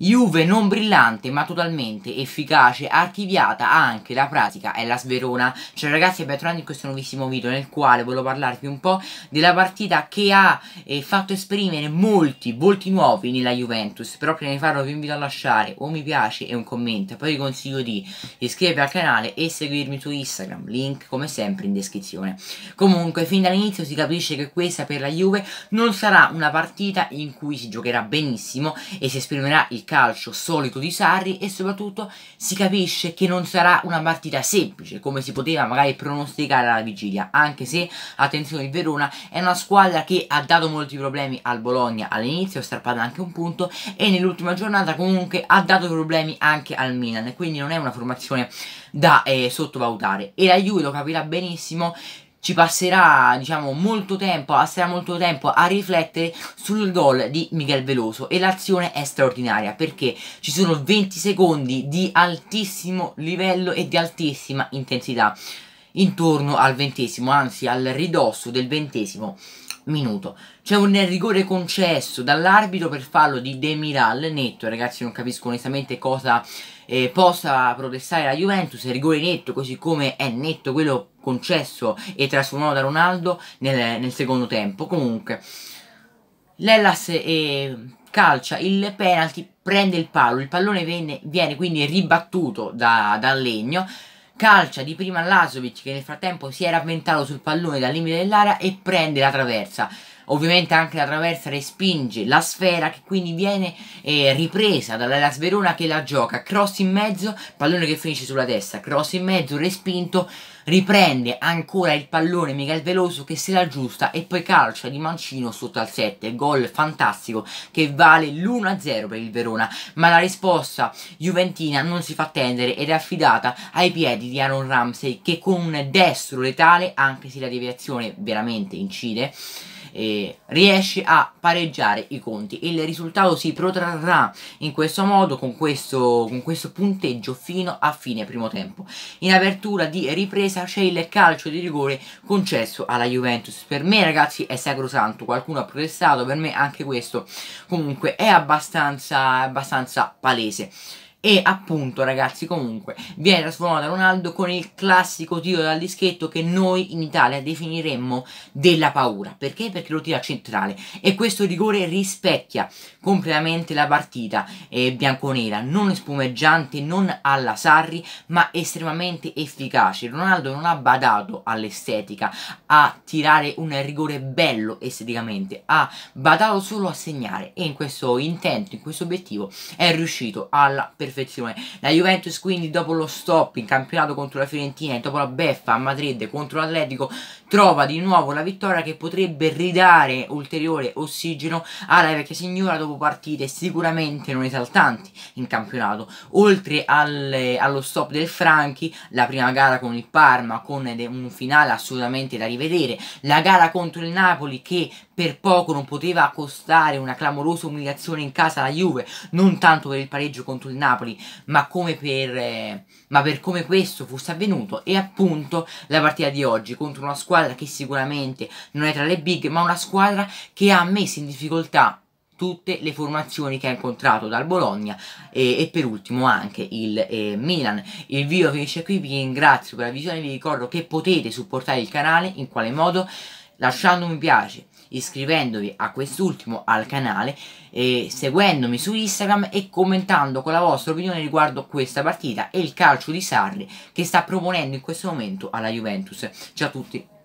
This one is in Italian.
Juve non brillante ma totalmente efficace, archiviata anche la pratica e la sverona. Ciao ragazzi e bentornati in questo nuovissimo video nel quale volevo parlarvi un po' della partita che ha eh, fatto esprimere molti, molti nuovi nella Juventus. Però prima di farlo vi invito a lasciare un mi piace e un commento. Poi vi consiglio di iscrivervi al canale e seguirmi su Instagram, link come sempre in descrizione. Comunque fin dall'inizio si capisce che questa per la Juve non sarà una partita in cui si giocherà benissimo e si esprimerà il calcio solito di Sarri e soprattutto si capisce che non sarà una partita semplice come si poteva magari pronosticare alla vigilia anche se attenzione il Verona è una squadra che ha dato molti problemi al Bologna all'inizio ha strappato anche un punto e nell'ultima giornata comunque ha dato problemi anche al Milan quindi non è una formazione da eh, sottovalutare e la Juve lo capirà benissimo ci passerà diciamo molto tempo, passerà molto tempo a riflettere sul gol di Miguel Veloso e l'azione è straordinaria perché ci sono 20 secondi di altissimo livello e di altissima intensità intorno al ventesimo, anzi al ridosso del ventesimo minuto. C'è un rigore concesso dall'arbitro per fallo di Demiral netto, ragazzi non capisco onestamente cosa eh, possa protestare la Juventus, il rigore netto così come è netto quello concesso e trasformato da Ronaldo nel, nel secondo tempo. Comunque, l'Ellas eh, calcia il penalty, prende il palo, il pallone viene, viene quindi ribattuto da, dal legno calcia di prima Lasovic che nel frattempo si era avventato sul pallone dal limite dell'area e prende la traversa ovviamente anche attraversa e spinge la sfera che quindi viene eh, ripresa dalla Sverona che la gioca, cross in mezzo, pallone che finisce sulla destra, cross in mezzo, respinto, riprende ancora il pallone Miguel Veloso che se l'aggiusta e poi calcia di mancino sotto al 7, gol fantastico che vale l'1-0 per il Verona, ma la risposta juventina non si fa attendere ed è affidata ai piedi di Aaron Ramsey che con un destro letale, anche se la deviazione veramente incide, eh, riesce a pareggiare i conti. Il risultato si protrarrà in questo modo con questo, con questo punteggio fino a fine primo tempo. In apertura di ripresa c'è il calcio di rigore concesso alla Juventus. Per me ragazzi è sacrosanto, qualcuno ha protestato, per me anche questo comunque è abbastanza, abbastanza palese. E appunto ragazzi comunque viene trasformato da Ronaldo con il classico tiro dal dischetto che noi in Italia definiremmo della paura. Perché? Perché lo tira centrale e questo rigore rispecchia completamente la partita eh, bianconera, non spumeggiante, non alla Sarri, ma estremamente efficace. Ronaldo non ha badato all'estetica, a tirare un rigore bello esteticamente, ha badato solo a segnare e in questo intento, in questo obiettivo è riuscito alla perfezione perfezione. La Juventus quindi dopo lo stop in campionato contro la Fiorentina e dopo la beffa a Madrid contro l'Atletico trova di nuovo la vittoria che potrebbe ridare ulteriore ossigeno alla vecchia signora dopo partite sicuramente non esaltanti in campionato. Oltre al, allo stop del Franchi, la prima gara con il Parma con un finale assolutamente da rivedere, la gara contro il Napoli che per poco non poteva costare una clamorosa umiliazione in casa alla Juve, non tanto per il pareggio contro il Napoli, ma, come per, eh, ma per come questo fosse avvenuto e appunto la partita di oggi contro una squadra che sicuramente non è tra le big, ma una squadra che ha messo in difficoltà tutte le formazioni che ha incontrato dal Bologna e, e per ultimo anche il eh, Milan. Il video finisce qui, vi ringrazio per la visione, vi ricordo che potete supportare il canale in quale modo lasciando un mi piace, iscrivendovi a quest'ultimo al canale e seguendomi su Instagram e commentando con la vostra opinione riguardo questa partita e il calcio di Sarri che sta proponendo in questo momento alla Juventus. Ciao a tutti!